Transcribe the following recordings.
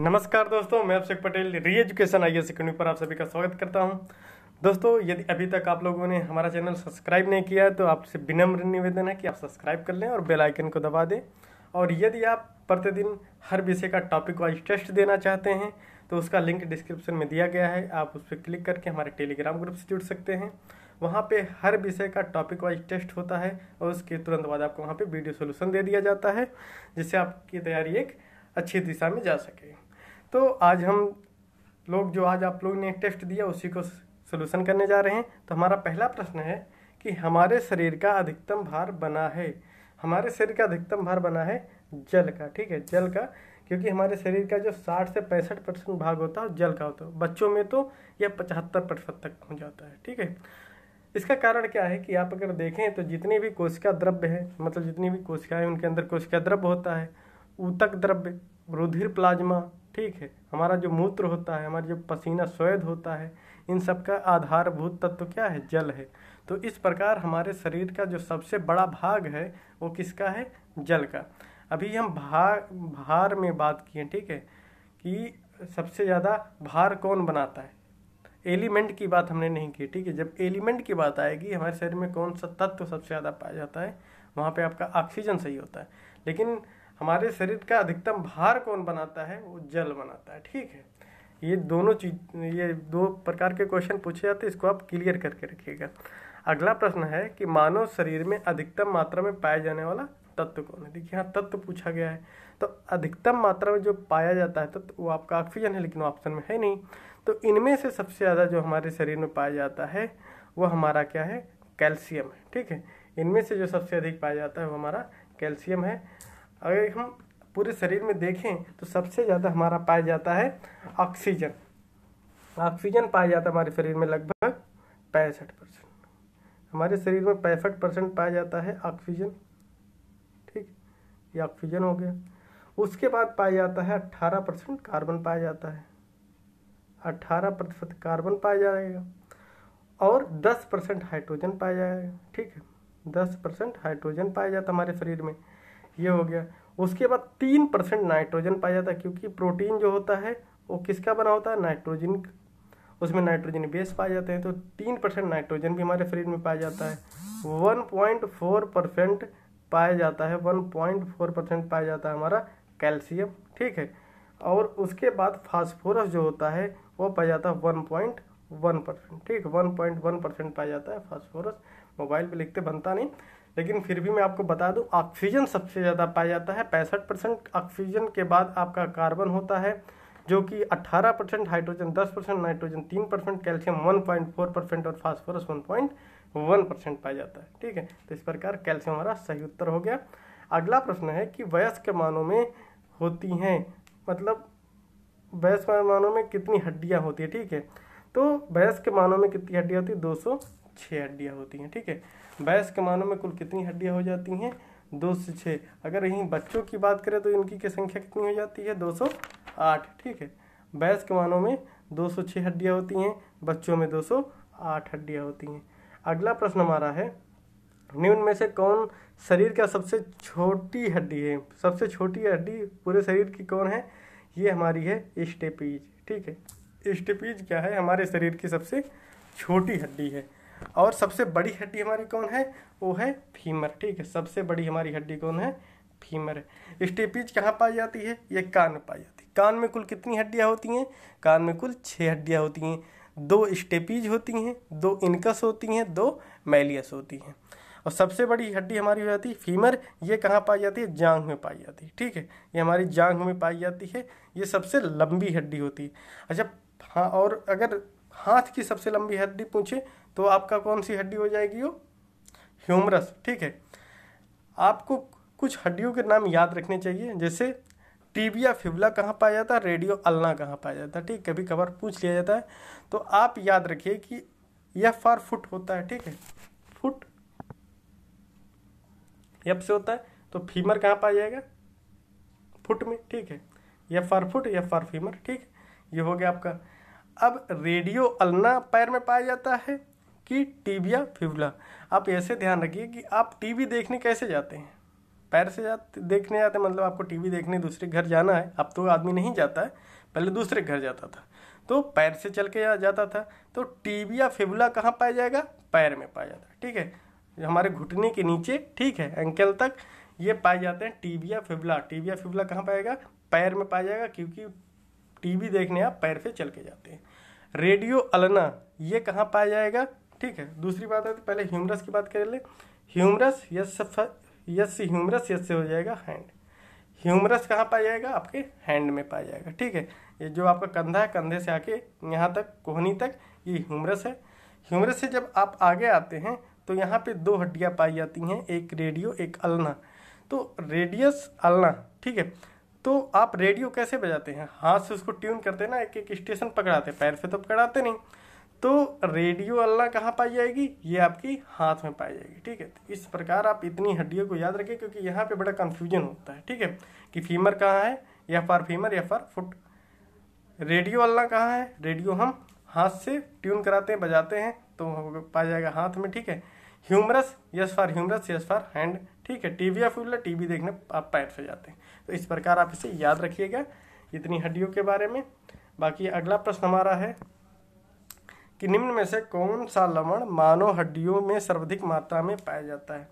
नमस्कार दोस्तों मैं अभिषेक पटेल री एजुकेशन आई एस पर आप सभी का स्वागत करता हूं दोस्तों यदि अभी तक आप लोगों ने हमारा चैनल सब्सक्राइब नहीं किया है तो आपसे विनम्र निवेदन है कि आप सब्सक्राइब कर लें और बेल आइकन को दबा दें और यदि आप प्रतिदिन हर विषय का टॉपिक वाइज टेस्ट देना चाहते हैं तो उसका लिंक डिस्क्रिप्शन में दिया गया है आप उस पर क्लिक करके हमारे टेलीग्राम ग्रुप से जुड़ सकते हैं वहाँ पे हर विषय का टॉपिक वाइज टेस्ट होता है और उसके तुरंत बाद आपको वहाँ पे वीडियो सोल्यूशन दे दिया जाता है जिससे आपकी तैयारी एक अच्छी दिशा में जा सके तो आज हम लोग जो आज आप लोग ने टेस्ट दिया उसी को सोल्यूशन करने जा रहे हैं तो हमारा पहला प्रश्न है कि हमारे शरीर का अधिकतम भार बना है हमारे शरीर का अधिकतम भार बना है जल का ठीक है जल का क्योंकि हमारे शरीर का जो 60 से पैंसठ परसेंट भाग होता है जल का होता है बच्चों में तो यह पचहत्तर प्रतिशत तक पहुँच जाता है ठीक है इसका कारण क्या है कि आप अगर देखें तो जितनी भी कोशिका द्रव्य है मतलब जितनी भी कोशिकाएं उनके अंदर कोशिका द्रव्य होता है ऊतक द्रव्य रुधिर प्लाज्मा ठीक है हमारा जो मूत्र होता है हमारा जो पसीना स्वेद होता है इन सब का आधारभूत तत्व क्या है जल है तो इस प्रकार हमारे शरीर का जो सबसे बड़ा भाग है वो किसका है जल का अभी हम भार भार में बात किए ठीक है कि सबसे ज़्यादा भार कौन बनाता है एलिमेंट की बात हमने नहीं की ठीक है जब एलिमेंट की बात आएगी हमारे शरीर में कौन सा तत्व सबसे ज़्यादा पाया जाता है वहाँ पे आपका ऑक्सीजन सही होता है लेकिन हमारे शरीर का अधिकतम भार कौन बनाता है वो जल बनाता है ठीक है ये दोनों चीज ये दो प्रकार के क्वेश्चन पूछे जाते हैं इसको आप क्लियर करके रखिएगा अगला प्रश्न है कि मानव शरीर में अधिकतम मात्रा में पाया जाने वाला तत्व कौन है देखिए यहाँ तत्व पूछा गया है तो अधिकतम मात्रा में जो पाया जाता है तत्व वो आपका ऑक्सीजन है लेकिन ऑप्शन में है नहीं तो इनमें से सबसे ज़्यादा जो हमारे शरीर में पाया जाता है वो हमारा क्या है कैल्शियम है ठीक है इनमें से जो सबसे अधिक पाया जाता है वो हमारा कैल्शियम है अगर हम पूरे शरीर में देखें तो सबसे ज़्यादा हमारा पाया जाता है ऑक्सीजन ऑक्सीजन पाया जाता है हमारे शरीर में लगभग पैंसठ परसेंट हमारे शरीर में पैंसठ परसेंट पाया जाता है ऑक्सीजन ठीक ये ऑक्सीजन हो गया उसके बाद पाया जाता है अट्ठारह परसेंट कार्बन पाया जाता है अट्ठारह प्रतिशत कार्बन पाया जाएगा और दस परसेंट हाइड्रोजन पाया जाएगा ठीक है दस परसेंट हाइड्रोजन पाया जाता है हमारे शरीर में ये हो गया उसके बाद तीन परसेंट नाइट्रोजन पाया जाता है क्योंकि प्रोटीन जो होता है वो किसका बना होता है नाइट्रोजन उसमें नाइट्रोजन बेस पाए जाते हैं तो तीन परसेंट नाइट्रोजन भी हमारे शरीर में पाया जाता है वन पॉइंट फोर परसेंट पाया जाता है वन पॉइंट फोर परसेंट पाया जाता है हमारा कैल्शियम ठीक है और उसके बाद फास्फोरस जो होता है वो पाया जाता है वन पॉइंट वन परसेंट ठीक वन पॉइंट वन परसेंट पाया जाता है फास्फोरस मोबाइल पे लिखते बनता नहीं लेकिन फिर भी मैं आपको बता दूं ऑक्सीजन सबसे ज़्यादा पाया जाता है पैंसठ परसेंट ऑक्सीजन के बाद आपका कार्बन होता है जो कि 18 percent hydrogen 10 percent nitrogen 3 percent calcium 1.4 percent और फास्फोरस 1.1 परसेंट पाया जाता है ठीक है तो इस प्रकार कैल्शियम हमारा सही उत्तर हो गया अगला प्रश्न है कि वयस्क मानों में होती हैं मतलब वयस्क मानों में कितनी हड्डियाँ होती है ठीक है तो वयस्क मानों में कितनी हड्डियाँ होती है दो छः हड्डियाँ होती हैं ठीक है बैस के मानों में कुल कितनी हड्डियाँ हो जाती हैं दो से छः अगर यहीं बच्चों की बात करें तो इनकी की संख्या कितनी हो जाती है दो सौ आठ ठीक है बैस के मानों में दो सौ छः हड्डियाँ होती हैं बच्चों में दो सौ आठ हड्डियाँ होती हैं अगला प्रश्न हमारा है निम्न में से कौन शरीर का सबसे छोटी हड्डी है सबसे छोटी हड्डी पूरे शरीर की कौन है ये हमारी है स्टेपीज ठीक है स्टेपीज क्या है हमारे शरीर की सबसे छोटी हड्डी है और सबसे बड़ी हड्डी हमारी कौन है वो है फीमर ठीक है सबसे बड़ी हमारी हड्डी कौन है फीमर है स्टेपीज कहाँ पाई जाती है ये कान में पाई जाती है कान में कुल कितनी हड्डियाँ होती हैं कान में कुल छः हड्डियाँ होती हैं दो स्टेपीज होती हैं दो इनकस होती हैं दो मैलियस होती हैं और सबसे बड़ी हड्डी हमारी हो जाती है फीमर ये कहाँ पाई जाती है जांघ में पाई जाती है ठीक है ये हमारी जांघ में पाई जाती है ये सबसे लंबी हड्डी होती है अच्छा हाँ और अगर हाथ की सबसे लंबी हड्डी पूछे तो आपका कौन सी हड्डी हो जाएगी वो ह्यूमरस ठीक है आपको कुछ हड्डियों के नाम याद रखने चाहिए जैसे टीबिया फिबला कहाँ पाया जाता है रेडियो अलना कहाँ पाया जाता है ठीक कभी कभार पूछ लिया जाता है तो आप याद रखिए कि यह फार फुट होता है ठीक है फुट यब से होता है तो फीमर कहाँ पाया जाएगा फुट में ठीक है यह फार फुट यह फार फीमर ठीक है ये हो गया आपका अब रेडियो अलना पैर में पाया जाता है कि टीबिया फिबुला आप ऐसे ध्यान रखिए कि आप टीवी देखने कैसे जाते हैं पैर से जाते देखने जाते मतलब आपको टीवी देखने दूसरे घर जाना है अब तो आदमी नहीं जाता है पहले दूसरे घर जाता था तो पैर से चल के जाता था तो टीबिया फिबुला कहाँ पाया जाएगा पैर में पाया जाता है ठीक है हमारे घुटने के नीचे ठीक है एंकल तक ये पाए जाते हैं टीबिया फिबला टीबिया फिबला कहाँ पाएगा पैर में पाया जाएगा क्योंकि टीवी देखने आप पैर पे चल के जाते हैं रेडियो अलना ये कहाँ पाया जाएगा ठीक है दूसरी बात है तो पहले ह्यूमरस की बात कर ले ह्यूमरस यस यस से ह्यूमरस यस से हो जाएगा हैंड ह्यूमरस कहाँ पाया जाएगा आपके हैंड में पाया जाएगा ठीक है ये जो आपका कंधा है कंधे से आके यहाँ तक कोहनी तक ये ह्यूमरस है ह्यूमरस से जब आप आगे आते हैं तो यहाँ पे दो हड्डियाँ पाई जाती हैं एक रेडियो एक अलना तो रेडियस अलना ठीक है तो आप रेडियो कैसे बजाते हैं हाथ से उसको ट्यून करते ना एक एक स्टेशन पकड़ाते पैर से तो पकड़ाते नहीं तो रेडियो अल्लाह कहाँ पाई जाएगी ये आपकी हाथ में पाई जाएगी ठीक है तो इस प्रकार आप इतनी हड्डियों को याद रखें क्योंकि यहाँ पे बड़ा कन्फ्यूजन होता है ठीक है कि फीमर कहाँ है या फॉर फीमर या फॉर फुट रेडियो अल्लाह कहाँ है रेडियो हम हाथ से ट्यून कराते हैं बजाते हैं तो पाया जाएगा हाथ में ठीक है humerus yes for humerus yes for hand ठीक है टीवी या फूल टी वी देखने आप पैर से जाते हैं तो इस प्रकार आप इसे याद रखिएगा इतनी हड्डियों के बारे में बाकी अगला प्रश्न हमारा है कि निम्न में से कौन सा लवण मानव हड्डियों में सर्वाधिक मात्रा में पाया जाता है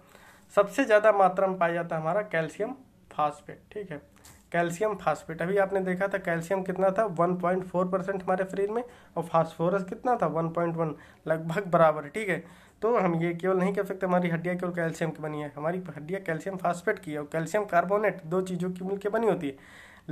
सबसे ज़्यादा मात्रा में पाया जाता है हमारा कैल्शियम फास्फेट ठीक है कैल्शियम फास्फेट अभी आपने देखा था कैल्शियम कितना था 1.4 परसेंट हमारे शरीर में और फास्फोरस कितना था 1.1 लगभग बराबर ठीक है तो हम ये केवल नहीं कह सकते हमारी हड्डियाँ केवल कैल्शियम की बनी है हमारी हड्डियाँ कैल्शियम फास्फेट की है और कैल्शियम कार्बोनेट दो चीज़ों की मिलकर बनी होती है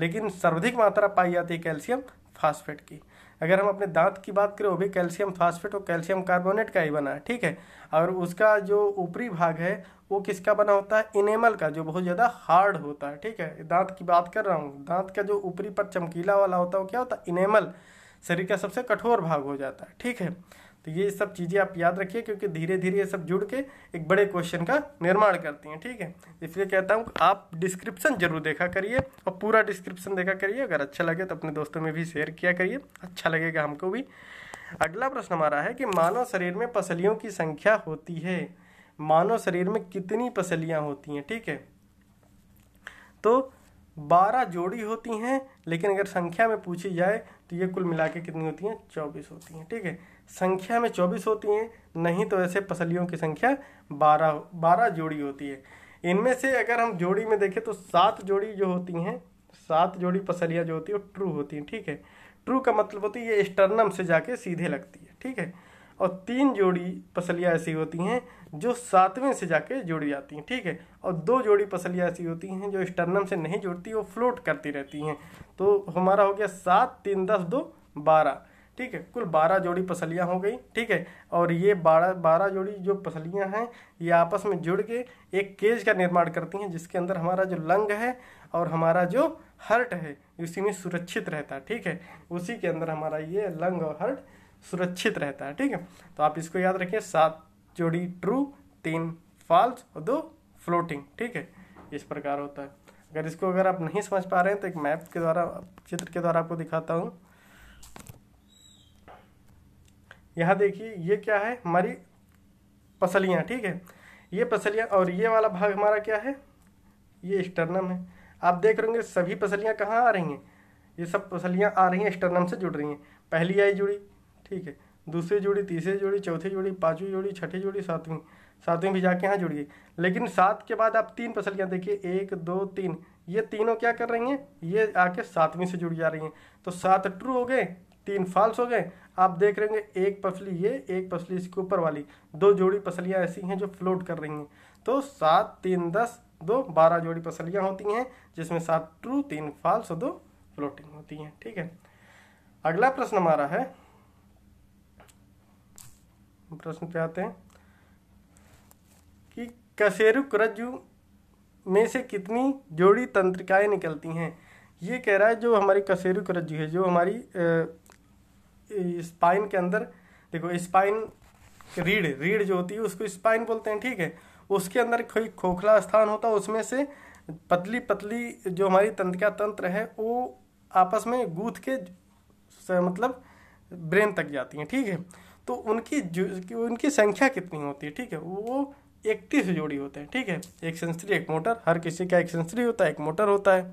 लेकिन सर्वाधिक मात्रा पाई जाती है कैल्शियम फास्फेट की अगर हम अपने दांत की बात करें वो भी कैल्शियम फास्फेट और कैल्शियम कार्बोनेट का ही बना है ठीक है और उसका जो ऊपरी भाग है वो किसका बना होता है इनेमल का जो बहुत ज़्यादा हार्ड होता है ठीक है दांत की बात कर रहा हूँ दांत का जो ऊपरी पर चमकीला वाला होता है वो क्या होता है इनेमल शरीर का सबसे कठोर भाग हो जाता है ठीक है तो ये सब चीज़ें आप याद रखिए क्योंकि धीरे धीरे ये सब जुड़ के एक बड़े क्वेश्चन का निर्माण करती हैं ठीक है इसलिए कहता हूँ आप डिस्क्रिप्शन जरूर देखा करिए और पूरा डिस्क्रिप्शन देखा करिए अगर अच्छा लगे तो अपने दोस्तों में भी शेयर किया करिए अच्छा लगेगा हमको भी अगला प्रश्न हमारा है कि मानव शरीर में पसलियों की संख्या होती है मानव शरीर में कितनी पसलियाँ होती हैं ठीक है तो बारह जोड़ी होती हैं लेकिन अगर संख्या में पूछी जाए तो ये कुल मिला के कितनी होती हैं चौबीस होती हैं ठीक है संख्या में चौबीस होती हैं नहीं तो ऐसे पसलियों की संख्या बारह बारह जोड़ी होती है इनमें से अगर हम जोड़ी में देखें तो सात जोड़ी जो होती हैं सात जोड़ी पसलियाँ जो होती हैं वो ट्रू होती हैं ठीक है ट्रू का मतलब होती है ये स्टर्नम से जाके सीधे लगती है ठीक है और तीन जोड़ी पसलियाँ ऐसी होती हैं जो सातवें से जाके जुड़ जाती हैं ठीक है और दो जोड़ी पसलियाँ ऐसी होती हैं जो स्टर्नम से नहीं जुड़ती वो फ्लोट करती रहती हैं तो हमारा हो गया सात तीन दस दो बारह ठीक है कुल बारह जोड़ी पसलियाँ हो गई ठीक है और ये बारह बारह जोड़ी जो पसलियाँ हैं ये आपस में जुड़ के एक केज का निर्माण करती हैं जिसके अंदर हमारा जो लंग है और हमारा जो हर्ट है उसी में सुरक्षित रहता है ठीक है उसी के अंदर हमारा ये लंग और हर्ट सुरक्षित रहता है ठीक है तो आप इसको याद रखिए सात जोड़ी ट्रू तीन फॉल्स और दो फ्लोटिंग ठीक है इस प्रकार होता है अगर इसको अगर आप नहीं समझ पा रहे हैं तो एक मैप के द्वारा चित्र के द्वारा आपको दिखाता हूँ यहाँ देखिए ये क्या है हमारी पसलियाँ ठीक है ये पसलियाँ और ये वाला भाग हमारा क्या है ये स्टर्नम है आप देख रहे होंगे सभी पसलियाँ कहाँ आ रही हैं ये सब पसलियाँ आ रही हैं स्टर्नम से जुड़ रही हैं पहली आई जुड़ी ठीक है दूसरी जोड़ी तीसरी जोड़ी चौथी जोड़ी पाँचवीं जोड़ी छठी जोड़ी सातवीं सातवीं भी जाके यहाँ जुड़ गई लेकिन सात के बाद आप तीन फसल क्या देखिए एक दो तीन ये तीनों क्या कर रही हैं ये आके सातवीं से जुड़ जा रही हैं तो सात ट्रू हो गए तीन फॉल्स हो गए आप देख रहे होंगे एक पसली ये एक पसली इसके ऊपर वाली दो जोड़ी पसलियाँ ऐसी हैं जो फ्लोट कर रही हैं तो सात तीन दस दो बारह जोड़ी पसलियाँ होती हैं जिसमें सात ट्रू तीन फॉल्स और दो फ्लोटिंग होती हैं ठीक है अगला प्रश्न हमारा है प्रश्न पे आते हैं कि कशेरुक रज्जु में से कितनी जोड़ी तंत्रिकाएं निकलती हैं ये कह रहा है जो हमारी कशेरुक रज्जु है जो हमारी स्पाइन के अंदर देखो स्पाइन रीढ़ रीढ़ जो होती है उसको स्पाइन बोलते हैं ठीक है उसके अंदर कोई खोखला स्थान होता है उसमें से पतली पतली जो हमारी तंत्रिका तंत्र है वो आपस में गूथ के मतलब ब्रेन तक जाती हैं ठीक है तो उनकी उनकी संख्या कितनी होती है ठीक है वो इकतीस जोड़ी होते हैं ठीक है एक सेंसरी एक मोटर हर किसी का एक सेंसरी होता है एक मोटर होता है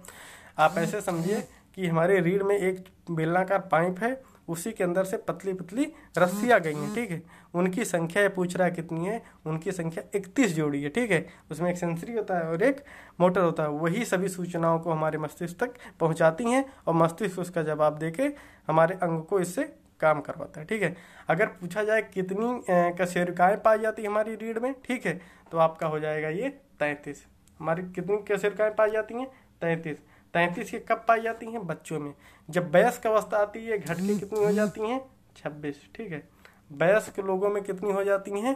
आप ऐसे समझिए कि हमारे रीढ़ में एक बेलनाकार पाइप है उसी के अंदर से पतली पतली रस्सियाँ गई हैं ठीक है उनकी संख्या पूछ रहा है कितनी है उनकी संख्या इकतीस जोड़ी है ठीक है उसमें एक सेंसरी होता है और एक मोटर होता है वही सभी सूचनाओं को हमारे मस्तिष्क तक पहुंचाती हैं और मस्तिष्क उसका जवाब दे के हमारे अंग को इससे काम करवाता है ठीक है अगर पूछा जाए कितनी कशेरुकाएँ पाई जाती है हमारी रीढ़ में ठीक है तो आपका हो जाएगा ये तैंतीस हमारी कितनी कशेरुकाएँ पाई जाती हैं तैंतीस तैंतीस ये कब पाई जाती हैं बच्चों में जब वयस्क अवस्था आती है घटनी कितनी हो जाती हैं छब्बीस ठीक है वयस्क लोगों में कितनी हो जाती हैं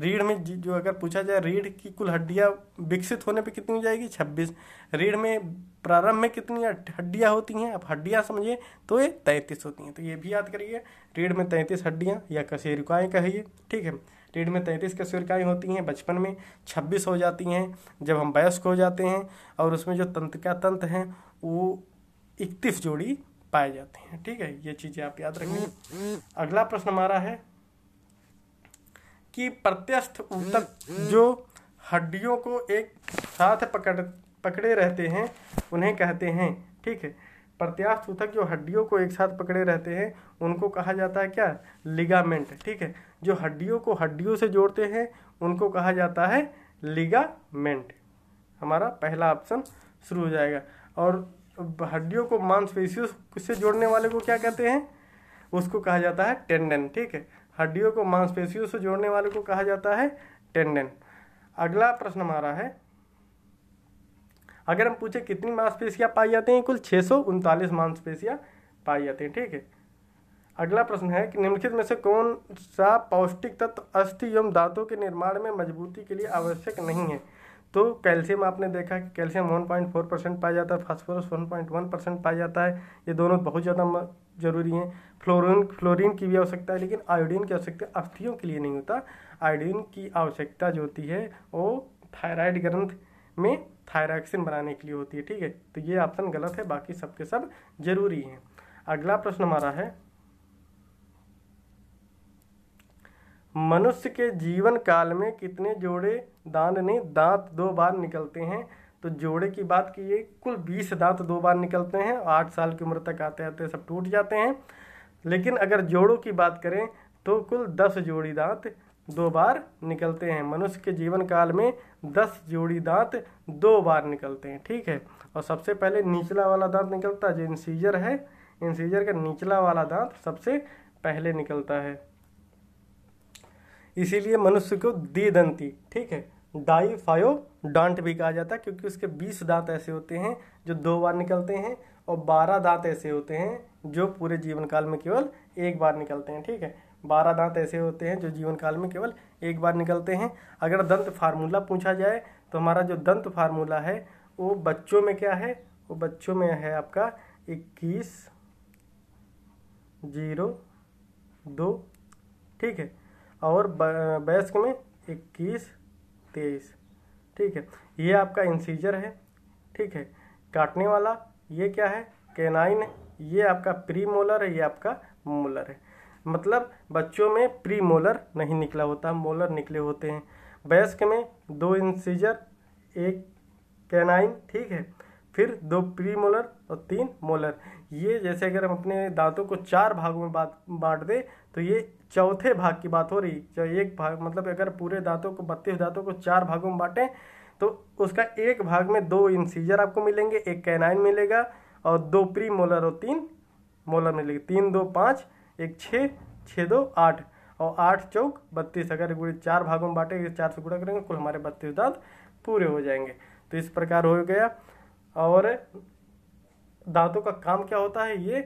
रीढ़ में जो अगर पूछा जाए रीढ़ की कुल हड्डियाँ विकसित होने पे कितनी हो जाएगी छब्बीस रीढ़ में प्रारंभ में कितनी हड्डियाँ होती हैं आप हड्डियाँ समझिए तो ये तैंतीस होती हैं तो ये भी याद करिए रीढ़ में तैंतीस हड्डियाँ या कशेरुकाएँ कहिए ठीक है रीढ़ में तैंतीस कशेरुकाएँ होती हैं बचपन में छब्बीस हो जाती हैं जब हम वयस्क हो जाते हैं और उसमें जो तंत्रिका तंत्र हैं वो इकतीस जोड़ी पाए जाते हैं ठीक है ये चीज़ें आप याद रखें अगला प्रश्न हमारा है कि प्रत्यस्थ ऊतक जो हड्डियों को एक साथ पकड़ पकड़े रहते हैं उन्हें कहते हैं ठीक है प्रत्यास्थ ऊतक जो हड्डियों को एक साथ पकड़े रहते हैं उनको कहा जाता है क्या लिगामेंट ठीक है जो हड्डियों को हड्डियों से जोड़ते हैं उनको कहा जाता है लिगामेंट हमारा पहला ऑप्शन शुरू हो जाएगा और हड्डियों को मांसपेशियों से जोड़ने वाले को क्या कहते हैं उसको कहा जाता है टेंडन ठीक है हड्डियों को मांसपेशियों से जोड़ने वाले को कहा जाता है टेंडन अगला प्रश्न हमारा है अगर हम पूछे कितनी मांसपेशियां पाई जाती हैं कुल छः सौ उनतालीस मांसपेशियाँ पाई जाती हैं ठीक है अगला प्रश्न है कि निम्नलिखित में से कौन सा पौष्टिक तत्व अस्थि एवं दांतों के निर्माण में मजबूती के लिए आवश्यक नहीं है तो कैल्शियम आपने देखा कि कैल्शियम 1.4 परसेंट पाया जाता है फास्फोरस 1.1 परसेंट पाया जाता है ये दोनों बहुत ज़्यादा जरूरी हैं फ्लोरिन फ्लोरिन की भी आवश्यकता है लेकिन आयोडीन की आवश्यकता अस्थियों के लिए नहीं होता आयोडीन की आवश्यकता जो होती है वो थायराइड ग्रंथ में थायराक्सिन बनाने के लिए होती है ठीक है तो ये ऑप्शन गलत है बाकी सबके सब जरूरी हैं अगला प्रश्न हमारा है मनुष्य के जीवन काल में कितने जोड़े दांत नहीं दांत दो बार निकलते हैं तो जोड़े की बात की ये कुल बीस दांत दो बार निकलते हैं आठ साल की उम्र तक आते आते सब टूट जाते हैं लेकिन अगर जोड़ों की बात करें तो कुल दस जोड़ी दांत दो बार निकलते हैं मनुष्य के जीवन काल में दस जोड़ी दांत दो बार निकलते हैं ठीक है और सबसे पहले निचला वाला दांत निकलता है जो इंसीजर है इंसीजर का निचला वाला दांत सबसे पहले निकलता है इसीलिए मनुष्य को दंती ठीक है डांट भी कहा जाता है क्योंकि उसके बीस दांत ऐसे होते हैं जो दो बार निकलते हैं और बारह दांत ऐसे होते हैं जो पूरे जीवन काल में केवल एक बार निकलते हैं ठीक है बारह दांत ऐसे होते हैं जो जीवन काल में केवल एक बार निकलते हैं अगर दंत फार्मूला पूछा जाए तो हमारा जो दंत फार्मूला है वो बच्चों में क्या है वो बच्चों में है आपका इक्कीस जीरो दो ठीक है और वयस्क में इक्कीस तेईस ठीक है ये आपका इंसीजर है ठीक है काटने वाला ये क्या है केनाइन है ये आपका प्री मोलर है ये आपका मोलर है मतलब बच्चों में प्री मोलर नहीं निकला होता मोलर निकले होते हैं वयस्क में दो इंसीजर एक कैनाइन ठीक है फिर दो प्री मोलर और तीन मोलर ये जैसे अगर हम अपने दांतों को चार भागों में बांट दें तो ये चौथे भाग की बात हो रही जो एक भाग मतलब अगर पूरे दांतों को बत्तीस दांतों को चार भागों में बांटें तो उसका एक भाग में दो इंसीजर आपको मिलेंगे एक कैनाइन मिलेगा और दो प्री मोलर और तीन मोलर मिलेगी तीन दो पाँच एक छः छः दो आठ और आठ चौक बत्तीस अगर गुड़े चार भागों में बांटे चार से गुड़ा करेंगे कुल हमारे बत्तीस दांत पूरे हो जाएंगे तो इस प्रकार हो गया और दांतों का काम क्या होता है ये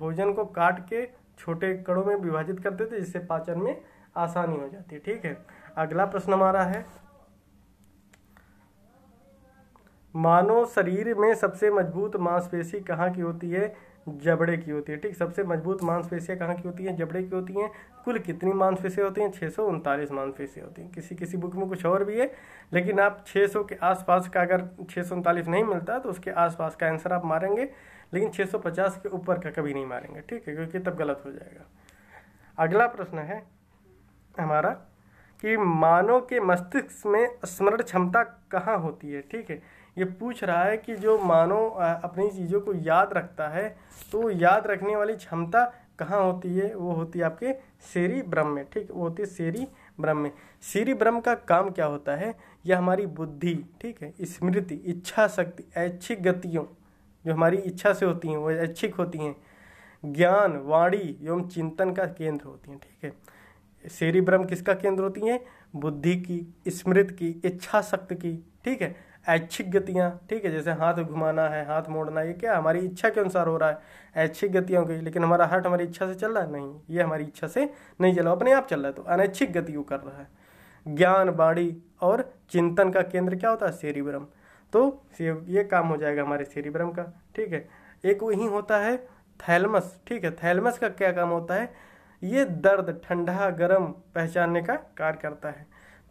भोजन को काट के छोटे कणों में विभाजित करते थे जिससे पाचन में आसानी हो जाती है ठीक है अगला प्रश्न हमारा है मानव शरीर में सबसे मजबूत मांसपेशी कहाँ की होती है जबड़े की होती है ठीक सबसे मजबूत मांसपेशियाँ कहाँ की होती हैं जबड़े की होती हैं कुल कितनी मांसपेशियाँ होती हैं छः सौ उनतालीस मांसपेशियाँ होती हैं किसी किसी बुक में कुछ और भी है लेकिन आप 600 के आसपास का अगर छः सौ उनतालीस नहीं मिलता तो उसके आसपास का आंसर आप मारेंगे लेकिन 650 के ऊपर का कभी नहीं मारेंगे ठीक है क्योंकि तब गलत हो जाएगा अगला प्रश्न है हमारा कि मानव के मस्तिष्क में स्मरण क्षमता कहाँ होती है ठीक है ये पूछ रहा है कि जो मानव अपनी चीज़ों को याद रखता है तो याद रखने वाली क्षमता कहाँ होती है वो होती है आपके शेरी ब्रह्म में ठीक वो होती है शेरी ब्रह्म में शेरी ब्रह्म का काम क्या होता है यह हमारी बुद्धि ठीक है स्मृति इच्छा शक्ति ऐच्छिक गतियों जो हमारी इच्छा से होती हैं वो ऐच्छिक होती हैं ज्ञान वाणी एवं चिंतन का केंद्र होती हैं ठीक है ब्रह्म किसका केंद्र होती हैं बुद्धि की स्मृति की इच्छा शक्ति की ठीक है ऐच्छिक गतियाँ ठीक है जैसे हाथ घुमाना है हाथ मोड़ना ये क्या हमारी इच्छा के अनुसार हो रहा है ऐच्छिक गतियों की लेकिन हमारा हार्ट हमारी इच्छा से चल रहा है नहीं ये हमारी इच्छा से नहीं चल रहा अपने आप चल रहा है तो अनैच्छिक गति को कर रहा है ज्ञान बाड़ी और चिंतन का केंद्र क्या होता है ब्रह्म तो ये काम हो जाएगा हमारे सीरीब्रम का ठीक है एक वहीं होता है थैलमस ठीक है थैलमस का क्या काम होता है ये दर्द ठंडा गर्म पहचानने का कार्य करता है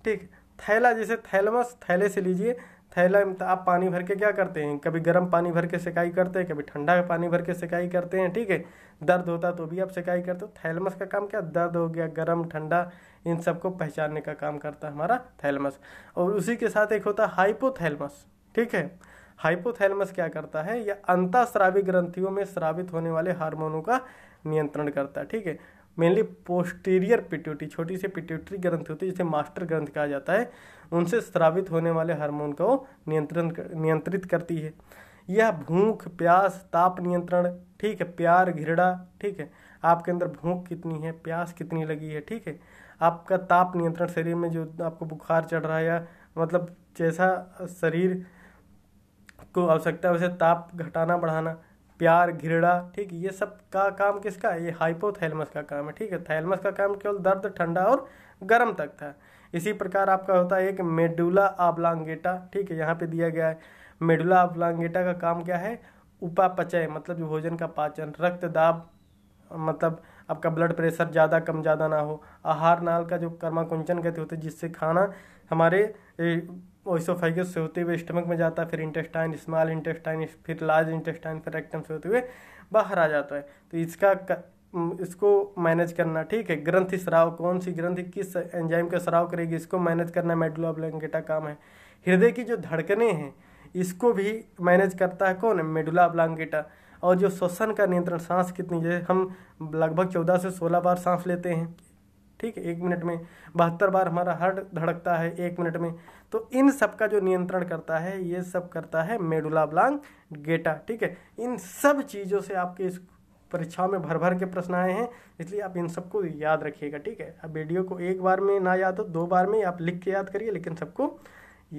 ठीक थैला जैसे थैलमस थैले से लीजिए थैला में तो आप पानी भर के क्या करते हैं कभी गर्म पानी भर के सिकाई करते हैं कभी ठंडा पानी भर के सिकाई करते हैं ठीक है दर्द होता तो भी आप सिकाई करते हो थैलमस का काम क्या दर्द हो गया गर्म ठंडा इन सबको पहचानने का काम करता है हमारा थैलमस और उसी के साथ एक होता है हाइपोथैलमस ठीक है हाइपोथैलमस क्या करता है या अंताश्रावी ग्रंथियों में स्रावित होने वाले हार्मोनों का नियंत्रण करता है ठीक है मेनली पोस्टीरियर पिट्यूटरी छोटी सी पिट्यूटरी ग्रंथ होती है जिसे मास्टर ग्रंथ कहा जाता है उनसे स्रावित होने वाले हार्मोन को नियंत्रण नियंत्रित करती है यह भूख प्यास ताप नियंत्रण ठीक है प्यार घृणा ठीक है आपके अंदर भूख कितनी है प्यास कितनी लगी है ठीक है आपका ताप नियंत्रण शरीर में जो आपको बुखार चढ़ रहा है या मतलब जैसा शरीर को आवश्यकता है वैसे ताप घटाना बढ़ाना प्यार घृणा ठीक ये सब का काम किसका है ये हाइपोथैलमस का काम है ठीक है थैलमस का काम केवल दर्द ठंडा और गर्म तक था इसी प्रकार आपका होता है एक मेडुला आबलांगेटा ठीक है यहाँ पे दिया गया है मेडुला आबलांगेटा का काम क्या है उपापचय मतलब जो भोजन का पाचन रक्त दाब मतलब आपका ब्लड प्रेशर ज़्यादा कम ज़्यादा ना हो आहार नाल का जो कर्माकुंचन गति होती है जिससे खाना हमारे ओइसोफाइगस से होते हुए स्टमक में जाता है फिर इंटेस्टाइन स्मॉल इंटेस्टाइन फिर लार्ज इंटेस्टाइन फिर रेक्टम से होते हुए बाहर आ जाता है तो इसका इसको मैनेज करना ठीक है ग्रंथि स्राव कौन सी ग्रंथि किस एंजाइम का स्राव करेगी इसको मैनेज करना मेडुला काम है हृदय की जो धड़कने हैं इसको भी मैनेज करता है कौन है मेडुला और जो श्वसन का नियंत्रण सांस कितनी जैसे हम लगभग चौदह से सोलह बार सांस लेते हैं ठीक है एक मिनट में बहत्तर बार हमारा हार्ट धड़कता है एक मिनट में तो इन सब का जो नियंत्रण करता है ये सब करता है मेडुला ब्लांग गेटा ठीक है इन सब चीज़ों से आपके इस परीक्षाओं में भर भर के प्रश्न आए हैं इसलिए आप इन सबको याद रखिएगा ठीक है अब वीडियो को एक बार में ना याद हो दो बार में आप लिख के याद करिए लेकिन सबको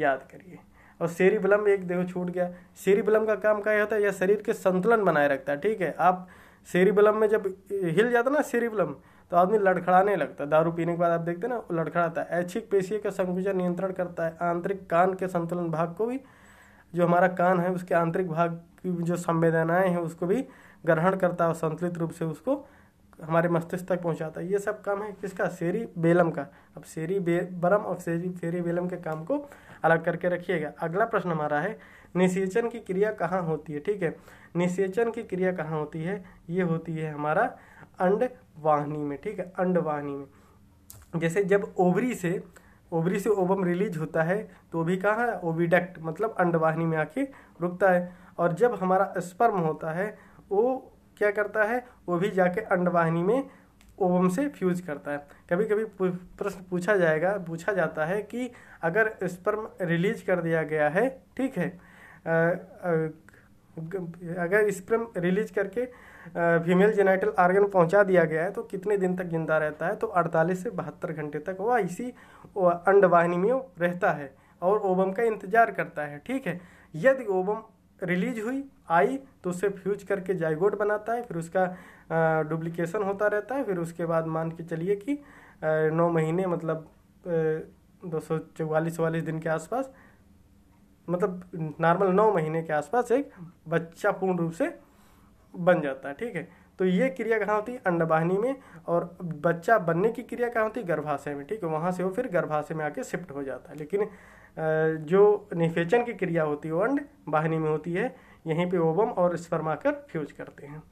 याद करिए और शेरी बलम एक देखो छूट गया शेरी बलम का काम क्या होता है यह शरीर के संतुलन बनाए रखता है ठीक है आप शेरी बलम में जब हिल जाता ना शेरी बलम तो आदमी लड़खड़ाने लगता है दारू पीने के बाद आप देखते हैं ना वो लड़खड़ाता है ऐच्छिक पेशी का संकुचन नियंत्रण करता है आंतरिक कान के संतुलन भाग को भी जो हमारा कान है उसके आंतरिक भाग की जो संवेदनाएँ हैं उसको भी ग्रहण करता है और संतुलित रूप से उसको हमारे मस्तिष्क तक पहुंचाता है ये सब काम है किसका शेरी बेलम का अब शेरी बे बरम और शेरी शेरी बेलम के काम को अलग करके रखिएगा अगला प्रश्न हमारा है निषेचन की क्रिया कहाँ होती है ठीक है निषेचन की क्रिया कहाँ होती है ये होती है हमारा अंड वाहनी में ठीक है अंड वाहनी में जैसे जब ओवरी से ओवरी से ओवम रिलीज होता है तो भी कहाँ है ओविडक्ट मतलब अंडवाहिनी में आके रुकता है और जब हमारा स्पर्म होता है वो क्या करता है वो भी जाके अंडवाहिनी में ओवम से फ्यूज करता है कभी कभी प्रश्न पूछा जाएगा पूछा जाता है कि अगर स्पर्म रिलीज कर दिया गया है ठीक है आ, आ, अगर स्पर्म रिलीज करके फीमेल जेनाइटल आर्गन पहुंचा दिया गया है तो कितने दिन तक जिंदा रहता है तो 48 से बहत्तर घंटे तक वह इसी अंडवाहिनी में रहता है और ओबम का इंतजार करता है ठीक है यदि ओबम रिलीज हुई आई तो उसे फ्यूज करके जाइगोट बनाता है फिर उसका डुप्लिकेशन होता रहता है फिर उसके बाद मान के चलिए कि नौ महीने मतलब दो सौ चौवालीस वालीस दिन के आसपास मतलब नॉर्मल नौ महीने के आसपास एक बच्चा पूर्ण रूप से बन जाता है ठीक है तो ये क्रिया कहाँ होती है अंडवाहिनी में और बच्चा बनने की क्रिया कहाँ होती है गर्भाशय में ठीक है वहाँ से वो फिर गर्भाशय में आके शिफ्ट हो जाता है लेकिन जो निफेचन की क्रिया होती है वो अंडवाहिनी में होती है यहीं पे ओबम और स्पर्मा कर फ्यूज करते हैं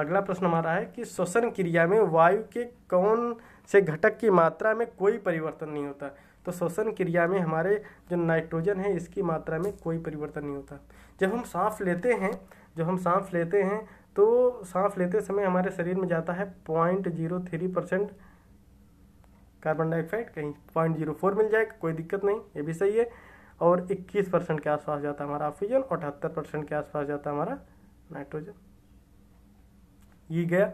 अगला प्रश्न हमारा है कि श्वसन क्रिया में वायु के कौन से घटक की मात्रा में कोई परिवर्तन नहीं होता तो श्वसन क्रिया में हमारे जो नाइट्रोजन है इसकी मात्रा में कोई परिवर्तन नहीं होता जब हम सांस लेते हैं जब हम सांस लेते हैं तो सांस लेते समय हमारे शरीर में जाता है point zero three percent carbon dioxide कहीं पॉइंट जीरो फोर मिल जाएगा कोई दिक्कत नहीं ये भी सही है और इक्कीस परसेंट के आसपास जाता है हमारा ऑक्सीजन और अठहत्तर परसेंट के आसपास जाता है हमारा नाइट्रोजन ये गया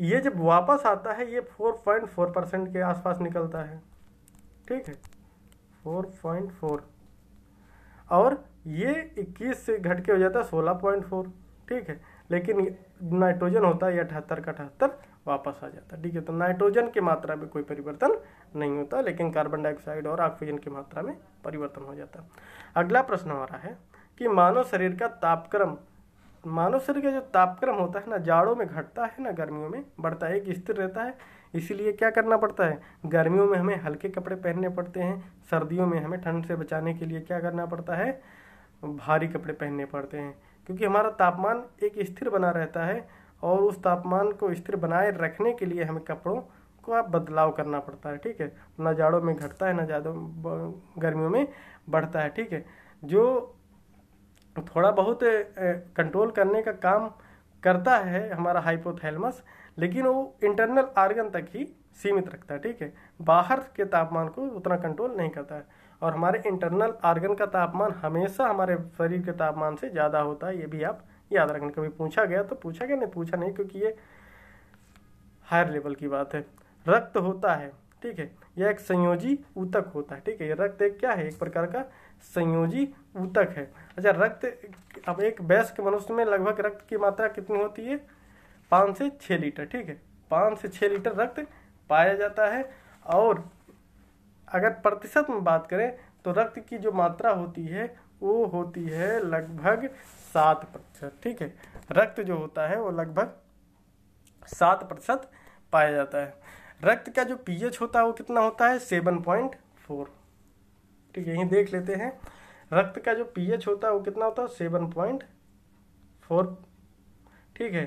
ये जब वापस आता है ये फोर पॉइंट फोर परसेंट के आसपास निकलता है ठीक है फोर पॉइंट फोर और ये इक्कीस से घट के हो जाता है सोलह पॉइंट फोर ठीक है लेकिन नाइट्रोजन होता है अठहत्तर का अठहत्तर वापस आ जाता है ठीक है तो नाइट्रोजन की मात्रा में कोई परिवर्तन नहीं होता लेकिन कार्बन डाइऑक्साइड और ऑक्सीजन की मात्रा में परिवर्तन हो जाता है अगला प्रश्न हमारा है कि मानव शरीर का तापक्रम मानव शरीर का जो तापक्रम होता है ना जाड़ों में घटता है ना गर्मियों में बढ़ता है एक स्थिर रहता है इसीलिए क्या करना पड़ता है गर्मियों में हमें हल्के कपड़े पहनने पड़ते हैं सर्दियों में हमें ठंड से बचाने के लिए क्या करना पड़ता है भारी कपड़े पहनने पड़ते हैं क्योंकि हमारा तापमान एक स्थिर बना रहता है और उस तापमान को स्थिर बनाए रखने के लिए हमें कपड़ों को आप बदलाव करना पड़ता है ठीक है ना जाड़ों में घटता है ना ज़्यादा गर्मियों में बढ़ता है ठीक है जो थोड़ा बहुत कंट्रोल करने का काम करता है हमारा हाइपोथैलमस लेकिन वो इंटरनल आर्गन तक ही सीमित रखता है ठीक है बाहर के तापमान को उतना कंट्रोल नहीं करता है और हमारे इंटरनल आर्गन का तापमान हमेशा हमारे शरीर के तापमान से ज़्यादा होता है ये भी आप याद रखना कभी पूछा गया तो पूछा गया नहीं पूछा नहीं क्योंकि ये हायर लेवल की बात है रक्त होता है ठीक है यह एक संयोजी ऊतक होता है ठीक है ये रक्त एक क्या है एक प्रकार का संयोजी ऊतक है अच्छा रक्त अब एक वयस्क मनुष्य में लगभग रक्त की मात्रा कितनी होती है पाँच से छः लीटर ठीक है पाँच से छः लीटर रक्त पाया जाता है और अगर प्रतिशत में बात करें तो रक्त की जो मात्रा होती है वो होती है लगभग सात प्रतिशत ठीक है रक्त जो होता है वो लगभग सात प्रतिशत पाया जाता है रक्त का जो पीएच होता है वो कितना होता है सेवन पॉइंट फोर ठीक है यही देख लेते हैं रक्त का जो पीएच होता है वो कितना होता है सेवन पॉइंट फोर ठीक है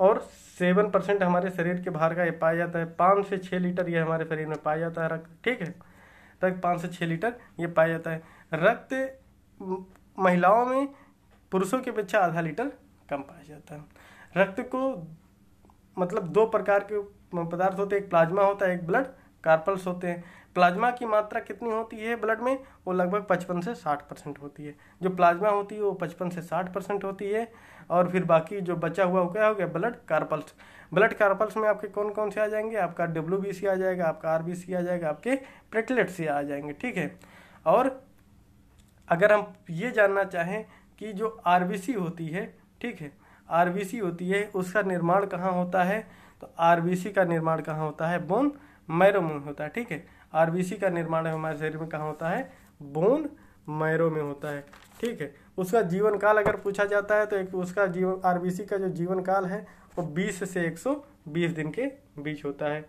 और सेवन परसेंट हमारे शरीर के बाहर का ये पाया जाता है पाँच से छः लीटर ये हमारे शरीर में पाया जाता है रक्त ठीक है रक्त पाँच से छः लीटर ये पाया जाता है रक्त महिलाओं में पुरुषों की अपेक्षा आधा लीटर कम पाया जाता है रक्त को मतलब दो प्रकार के पदार्थ होते हैं एक प्लाज्मा होता है एक ब्लड कार्पल्स होते हैं प्लाज्मा की मात्रा कितनी होती है ब्लड में वो लगभग पचपन से साठ परसेंट होती है जो प्लाज्मा होती है वो पचपन से साठ परसेंट होती है और फिर बाकी जो बचा हुआ वो क्या हो गया ब्लड कार्पल्स ब्लड कार्पल्स में आपके कौन कौन से आ जाएंगे आपका डब्ल्यू आ जाएगा आपका आर आ जाएगा आपके से आ जाएंगे ठीक है और अगर हम ये जानना चाहें कि जो आर होती है ठीक है आर होती है उसका निर्माण कहाँ होता है तो आर का निर्माण कहाँ होता है बोन मैरो में होता है ठीक है आरबीसी का निर्माण हमारे शरीर में कहाँ होता है बोन मैरो में होता है ठीक है उसका जीवन काल अगर पूछा जाता है तो एक उसका जीवन आरबीसी का जो जीवन काल है वो 20 से 120 दिन के बीच होता है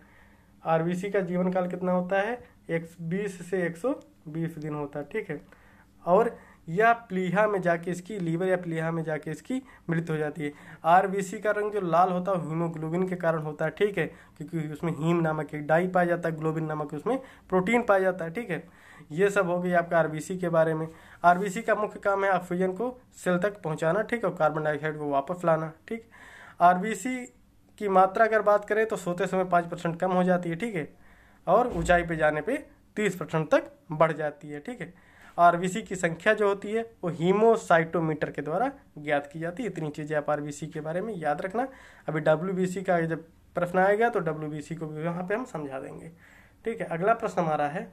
आरबीसी का जीवन काल कितना होता है एक बीस से 120 दिन होता है ठीक है और या प्लीहा में जाके इसकी लीवर या प्लीहा में जाके इसकी मृत्यु हो जाती है आरबीसी का रंग जो लाल होता है हीमोग्लोबिन के कारण होता है ठीक है क्योंकि उसमें हीम नामक एक डाई पाया जाता है ग्लोबिन नामक उसमें प्रोटीन पाया जाता है ठीक है ये सब हो गई आपका आरबीसी के बारे में आरबीसी का मुख्य काम है ऑक्सीजन को सेल तक पहुँचाना ठीक है और कार्बन डाइऑक्साइड को वापस लाना ठीक आर की मात्रा अगर बात करें तो सोते समय पाँच परसेंट कम हो जाती है ठीक है और ऊंचाई पर जाने पर तीस परसेंट तक बढ़ जाती है ठीक है आर की संख्या जो होती है वो हीमोसाइटोमीटर के द्वारा ज्ञात की जाती है इतनी चीज़ें आप आर के बारे में याद रखना अभी डब्ल्यू का जब प्रश्न आएगा तो डब्ल्यू को भी वहाँ पर हम समझा देंगे ठीक है अगला प्रश्न हमारा है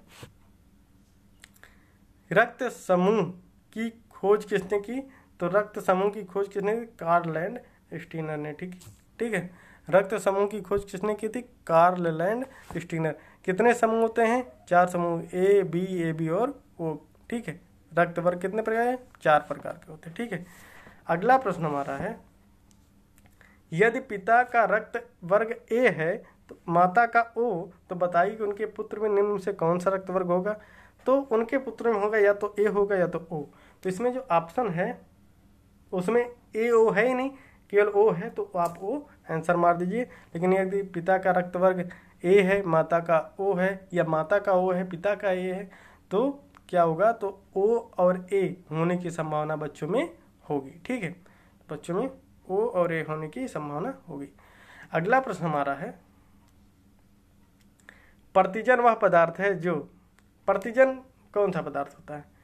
रक्त समूह की खोज किसने की तो रक्त समूह की खोज किसने की कार्लैंड स्टीनर ने ठीक ठीक है रक्त समूह की खोज किसने की थी कार्लैंड स्टीनर कितने समूह होते हैं चार समूह ए बी ए बी और ओ ठीक है रक्त वर्ग कितने प्रकार हैं चार प्रकार के होते हैं ठीक है अगला प्रश्न हमारा है यदि पिता का रक्त वर्ग ए है तो माता का ओ तो बताइए कि उनके पुत्र में निम्न से कौन सा रक्त वर्ग होगा तो उनके पुत्र में होगा या तो ए होगा या तो ओ तो इसमें जो ऑप्शन है उसमें ए ओ है ही नहीं केवल ओ है तो आप ओ आंसर मार दीजिए लेकिन यदि पिता का रक्त वर्ग ए है माता का ओ है या माता का ओ है पिता का ए है तो क्या होगा तो ओ और ए होने की संभावना बच्चों में होगी ठीक है बच्चों में ओ और ए होने की संभावना होगी अगला प्रश्न हमारा है प्रतिजन वह पदार्थ है जो प्रतिजन कौन सा पदार्थ होता है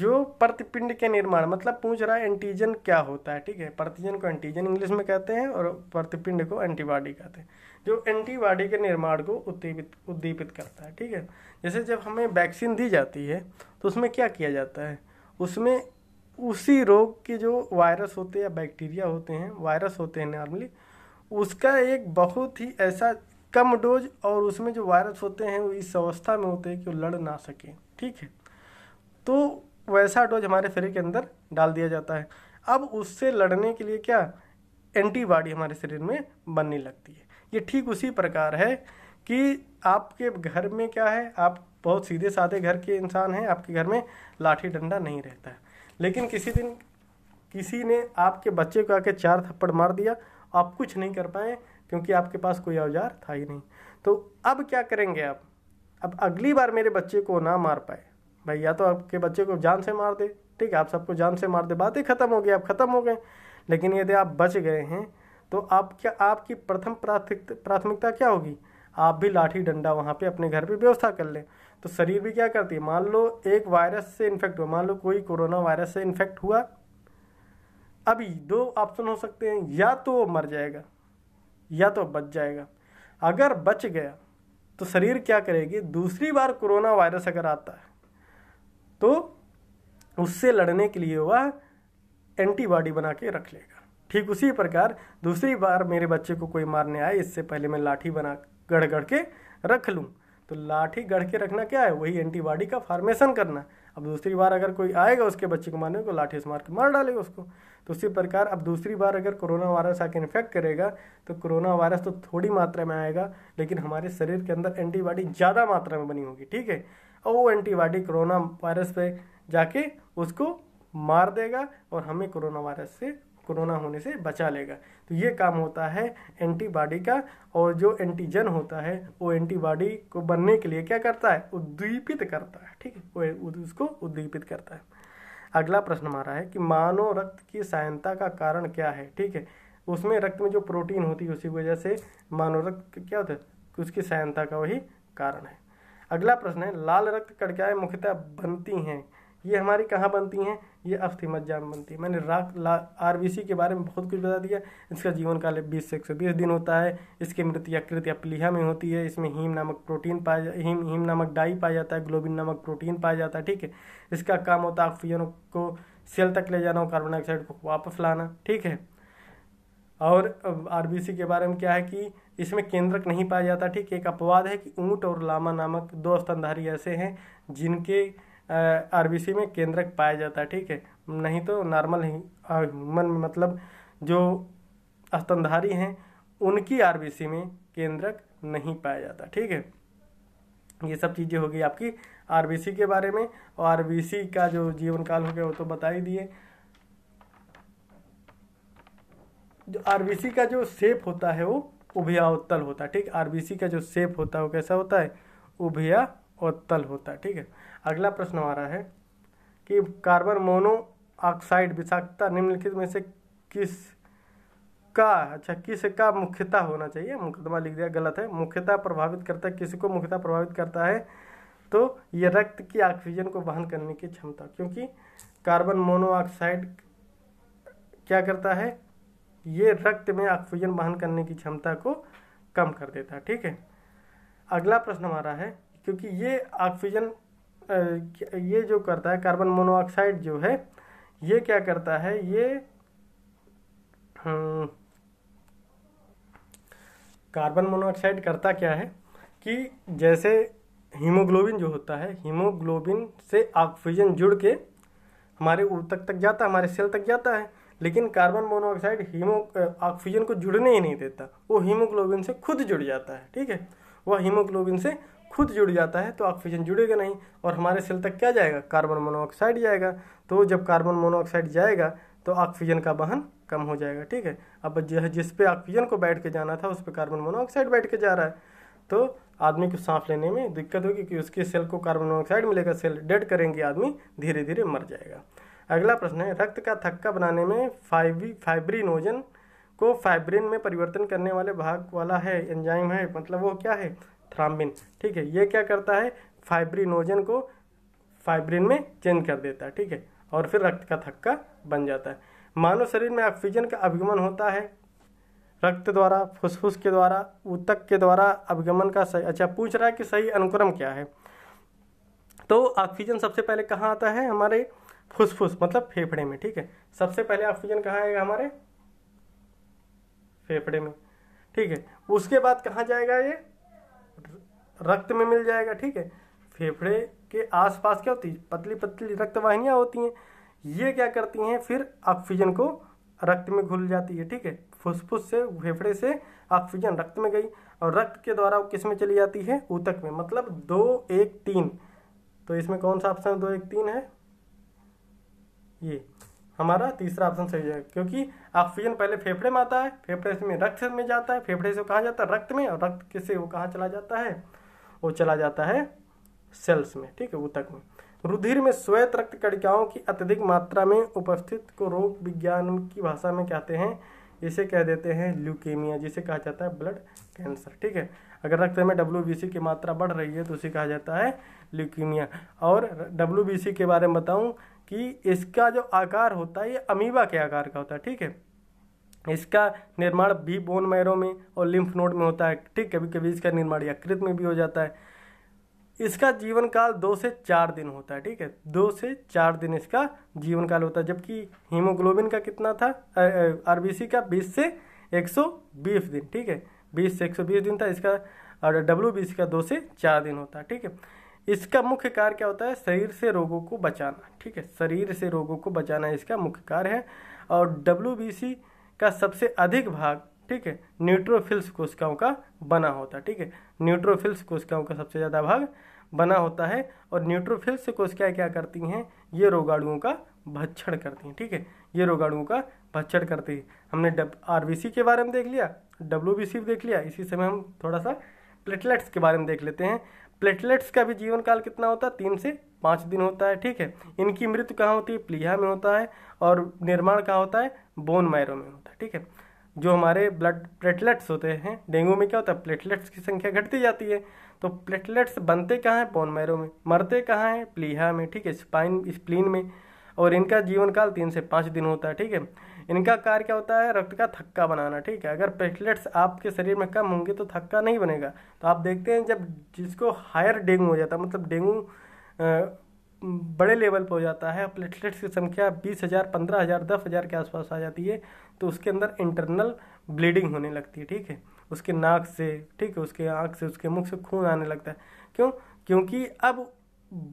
जो प्रतिपिंड के निर्माण मतलब पूछ रहा है एंटीजन क्या होता है ठीक है प्रतिजन को एंटीजन इंग्लिश में कहते हैं और प्रतिपिंड को एंटीबॉडी कहते हैं जो एंटीबॉडी के निर्माण को उद्दीपित उद्दीपित करता है ठीक है जैसे जब हमें वैक्सीन दी जाती है तो उसमें क्या किया जाता है उसमें उसी रोग के जो वायरस होते हैं या बैक्टीरिया होते हैं वायरस होते हैं नॉर्मली उसका एक बहुत ही ऐसा कम डोज और उसमें जो वायरस होते हैं वो इस अवस्था में होते हैं कि वो लड़ ना सके ठीक है तो वैसा डोज हमारे शरीर के अंदर डाल दिया जाता है अब उससे लड़ने के लिए क्या एंटीबॉडी हमारे शरीर में बनने लगती है ये ठीक उसी प्रकार है कि आपके घर में क्या है आप बहुत सीधे साधे घर के इंसान हैं आपके घर में लाठी डंडा नहीं रहता है लेकिन किसी दिन किसी ने आपके बच्चे को आके चार थप्पड़ मार दिया आप कुछ नहीं कर पाए क्योंकि आपके पास कोई औजार था ही नहीं तो अब क्या करेंगे आप अब अगली बार मेरे बच्चे को ना मार पाए भाई या तो आपके बच्चे को जान से मार दे ठीक है आप सबको जान से मार दे बातें ख़त्म हो गई आप ख़त्म हो गए लेकिन यदि आप बच गए हैं तो आप क्या आपकी प्रथम प्राथमिकता क्या होगी आप भी लाठी डंडा वहाँ पे अपने घर पे व्यवस्था कर लें तो शरीर भी क्या करती है मान लो एक वायरस से इन्फेक्ट हुआ मान लो कोई कोरोना वायरस से इन्फेक्ट हुआ अभी दो ऑप्शन हो सकते हैं या तो वो मर जाएगा या तो बच जाएगा अगर बच गया तो शरीर क्या करेगी दूसरी बार कोरोना वायरस अगर आता है तो उससे लड़ने के लिए वह एंटीबॉडी बना के रख लेगा ठीक उसी प्रकार दूसरी बार मेरे बच्चे को कोई मारने आए इससे पहले मैं लाठी बना गढ़ गढ़ के रख लूँ तो लाठी गढ़ के रखना क्या है वही एंटीबॉडी का फार्मेशन करना अब दूसरी बार अगर कोई आएगा उसके बच्चे को मारने को लाठी से मार के मार डालेगा उसको तो उसी प्रकार अब दूसरी बार अगर कोरोना वायरस आके इन्फेक्ट करेगा तो कोरोना वायरस तो थोड़ी मात्रा में आएगा लेकिन हमारे शरीर के अंदर एंटीबॉडी ज़्यादा मात्रा में बनी होगी ठीक है और वो एंटीबॉडी कोरोना वायरस पे जाके उसको मार देगा और हमें कोरोना वायरस से कोरोना होने से बचा लेगा तो ये काम होता है एंटीबॉडी का और जो एंटीजन होता है वो एंटीबॉडी को बनने के लिए क्या करता है उद्दीपित करता है ठीक है वो उसको उद्दीपित करता है अगला प्रश्न हमारा है कि मानव रक्त की सहायता का कारण क्या है ठीक है उसमें रक्त में जो प्रोटीन होती है उसी वजह से मानव रक्त क्या होता है उसकी सहायता का वही कारण है अगला प्रश्न है लाल रक्त कड़काएँ मुख्यतः बनती हैं ये हमारी कहाँ बनती हैं ये अफ्थीमत जाम बनती है मैंने राख ला आर के बारे में बहुत कुछ बता दिया इसका जीवन काल बीस से एक सौ बीस दिन होता है इसकी मृत यकृत या प्लीहा में होती है इसमें हीम नामक प्रोटीन पाया जा हीम हीम नामक डाई पाया जाता है ग्लोबिन नामक प्रोटीन पाया जाता है ठीक है इसका काम होता है ऑक्सीजन को सेल तक ले जाना और कार्बन डाइऑक्साइड को वापस लाना ठीक है और सी के बारे में क्या है कि इसमें केंद्रक नहीं पाया जाता ठीक है एक अपवाद है कि ऊँट और लामा नामक दो स्तनधारी ऐसे हैं जिनके आरबीसी में केंद्रक पाया जाता है ठीक है नहीं तो नॉर्मल ही ह्यूमन मतलब जो स्तनधारी हैं उनकी आरबीसी में केंद्रक नहीं पाया जाता ठीक है ये सब चीज़ें होगी आपकी आरबीसी के बारे में और आरबीसी का जो जीवन काल हो गया वो तो बता ही दिए जो आरबीसी का जो सेप होता है वो उभिया उत्तल होता है ठीक आरबीसी का जो सेप होता है वो कैसा होता है उभिया उत्तल होता है ठीक है अगला प्रश्न हमारा है कि कार्बन मोनोऑक्साइड विषाक्तता निम्नलिखित में से किस का अच्छा किस का मुख्यता होना चाहिए मुकदमा लिख दिया गलत है मुख्यता प्रभावित करता है किसी को मुख्यता प्रभावित करता है तो ये रक्त की ऑक्सीजन को वहन करने की क्षमता क्योंकि कार्बन मोनोऑक्साइड क्या करता है ये रक्त में ऑक्सीजन वहन करने की क्षमता को कम कर देता है ठीक है अगला प्रश्न हमारा है क्योंकि ये ऑक्सीजन ये जो करता है कार्बन मोनोऑक्साइड जो है ये क्या करता है ये हम्म, कार्बन मोनोऑक्साइड करता क्या है कि जैसे हीमोग्लोबिन जो होता है हीमोग्लोबिन से ऑक्सीजन जुड़ के हमारे ऊतक तक जाता है हमारे सेल तक जाता है लेकिन कार्बन मोनोऑक्साइड हीमो ऑक्सीजन को जुड़ने ही नहीं देता वो हीमोग्लोबिन से खुद जुड़ जाता है ठीक है वह हीमोग्लोबिन से खुद जुड़ जाता है तो ऑक्सीजन जुड़ेगा नहीं और हमारे सेल तक क्या जाएगा कार्बन मोनोऑक्साइड जाएगा तो जब कार्बन मोनोऑक्साइड जाएगा तो ऑक्सीजन का वहन कम हो जाएगा ठीक है अब जिस जिस पे ऑक्सीजन को बैठ के जाना था उस पर कार्बन मोनोऑक्साइड बैठ के जा रहा है तो आदमी को सांस लेने में दिक्कत होगी क्योंकि उसके सेल को कार्बन मोनोऑक्साइड मिलेगा सेल डेड करेंगे आदमी धीरे धीरे मर जाएगा अगला प्रश्न है रक्त का थक्का बनाने में फाइबी फाइब्रिनोजन को फाइब्रिन में परिवर्तन करने वाले भाग वाला है एंजाइम है मतलब वो क्या है थ्राम्बिन ठीक है ये क्या करता है फाइब्रिनोजन को फाइब्रिन में चेंज कर देता है ठीक है और फिर रक्त का थक्का बन जाता है मानव शरीर में ऑक्सीजन का अभिगमन होता है रक्त द्वारा फुसफुस के द्वारा ऊतक के द्वारा अभिगमन का सही अच्छा पूछ रहा है कि सही अनुक्रम क्या है तो ऑक्सीजन सबसे पहले कहाँ आता है हमारे फुसफुस मतलब फेफड़े में ठीक है सबसे पहले ऑक्सीजन कहाँ आएगा हमारे फेफड़े में ठीक है उसके बाद कहाँ जाएगा ये रक्त में मिल जाएगा ठीक है फेफड़े के आसपास क्या होती है पतली पतली रक्त वाहिनियाँ होती हैं ये क्या करती हैं फिर ऑक्सीजन को रक्त में घुल जाती है ठीक है फुसफुस से फेफड़े से ऑक्सीजन रक्त में गई और रक्त के द्वारा किस में चली जाती है ऊतक में मतलब दो एक तीन तो इसमें कौन सा ऑप्शन दो एक तीन है ये हमारा तीसरा ऑप्शन सही है क्योंकि ऑक्सीजन पहले फेफड़े में आता है फेफड़े में रक्त में जाता है फेफड़े से कहाँ जाता है रक्त में और रक्त किससे वो कहाँ चला जाता है वो चला जाता है सेल्स में ठीक है ऊतक में रुधिर में श्वेत रक्त कणिकाओं की अत्यधिक मात्रा में उपस्थित को रोग विज्ञान की भाषा में कहते हैं इसे कह देते हैं ल्यूकेमिया जिसे कहा जाता है ब्लड कैंसर ठीक है अगर रक्त में डब्ल्यू की मात्रा बढ़ रही है तो उसे कहा जाता है ल्यूकेमिया और डब्ल्यू के बारे में बताऊं कि इसका जो आकार होता है ये अमीबा के आकार का होता है ठीक है इसका निर्माण भी बोन मैरो में और लिम्फ नोड में होता है ठीक कभी कभी इसका निर्माण यकृत में भी हो जाता है इसका जीवन काल दो से चार दिन होता है ठीक है दो से चार दिन इसका जीवन काल होता है जबकि हीमोग्लोबिन का कितना था आरबीसी का बीस से एक सौ बीस दिन ठीक है बीस से एक सौ बीस दिन था इसका और डब्ल्यू का दो से चार दिन होता है ठीक है इसका मुख्य कार्य क्या होता है शरीर से रोगों को बचाना ठीक है शरीर से रोगों को बचाना इसका मुख्य कार्य है और डब्ल्यू का सबसे अधिक भाग ठीक है न्यूट्रोफिल्स कोशिकाओं का बना होता है ठीक है न्यूट्रोफिल्स कोशिकाओं का सबसे ज़्यादा भाग बना होता है और न्यूट्रोफिल्स कोशिकाएँ क्या करती हैं ये रोगाणुओं का भक्षण करती हैं ठीक है ये रोगाणुओं का भक्षण करती है हमने डब आर के बारे में देख लिया डब्ल्यू बी देख लिया इसी समय हम थोड़ा सा प्लेटलेट्स के बारे में देख लेते हैं प्लेटलेट्स का भी जीवन काल कितना होता है तीन से पाँच दिन होता है ठीक है इनकी मृत्यु कहाँ होती है प्लीहा में होता है और निर्माण कहाँ होता है बोन मैरो में होता है ठीक है जो हमारे ब्लड प्लेटलेट्स होते हैं डेंगू में क्या होता है प्लेटलेट्स की संख्या घटती जाती है तो प्लेटलेट्स बनते कहाँ हैं बोन मैरो में मरते कहाँ हैं प्लीहा में ठीक है स्पाइन स्प्लीन में और इनका जीवन काल तीन से पाँच दिन होता है ठीक है इनका कार्य क्या होता है रक्त का थक्का बनाना ठीक है अगर प्लेटलेट्स आपके शरीर में कम होंगे तो थक्का नहीं बनेगा तो आप देखते हैं जब जिसको हायर डेंगू हो जाता है मतलब डेंगू बड़े लेवल पर हो जाता है प्लेटलेट्स की संख्या बीस हज़ार पंद्रह हज़ार दस हज़ार के आसपास आ जाती है तो उसके अंदर इंटरनल ब्लीडिंग होने लगती है ठीक है उसके नाक से ठीक है उसके आँख से उसके मुख से खून आने लगता है क्यों क्योंकि अब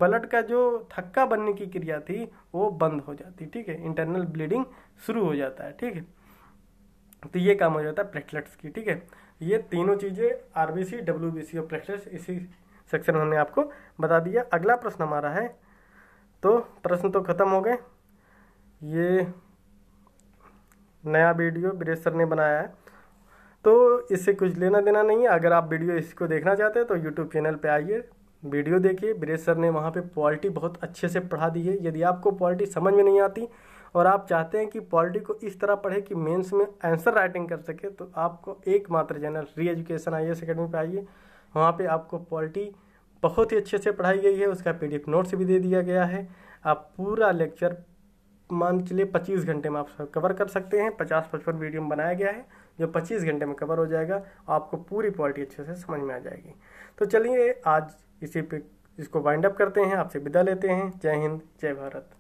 ब्लड का जो थक्का बनने की क्रिया थी वो बंद हो जाती ठीक है इंटरनल ब्लीडिंग शुरू हो जाता है ठीक है तो ये काम हो जाता है प्लेटलेट्स की ठीक है ये तीनों चीज़ें आरबीसी सी और प्लेटलेट्स इसी सेक्शन में हमने आपको बता दिया अगला प्रश्न हमारा है तो प्रश्न तो खत्म हो गए ये नया वीडियो ब्रेस सर ने बनाया है तो इससे कुछ लेना देना नहीं है अगर आप वीडियो इसको देखना चाहते हैं तो यूट्यूब चैनल पे आइए वीडियो देखिए ब्रेस सर ने वहाँ पे पॉलिटी बहुत अच्छे से पढ़ा दी है यदि आपको पॉलिटी समझ में नहीं आती और आप चाहते हैं कि पॉलिटी को इस तरह पढ़े कि मेंस में आंसर राइटिंग कर सके तो आपको एकमात्र चैनल री एजुकेशन आई एस अकेडमी पर आइए वहाँ पर आपको पॉलिटी बहुत ही अच्छे से पढ़ाई गई है उसका पी नोट्स भी दे दिया गया है आप पूरा लेक्चर मान चलिए पच्चीस घंटे में आप कवर कर सकते हैं पचास पचपन वीडियो में बनाया गया है जो पच्चीस घंटे में कवर हो जाएगा आपको पूरी पॉलिटी अच्छे से समझ में आ जाएगी तो चलिए आज इसी पे इसको वाइंड अप करते हैं आपसे विदा लेते हैं जय हिंद जय भारत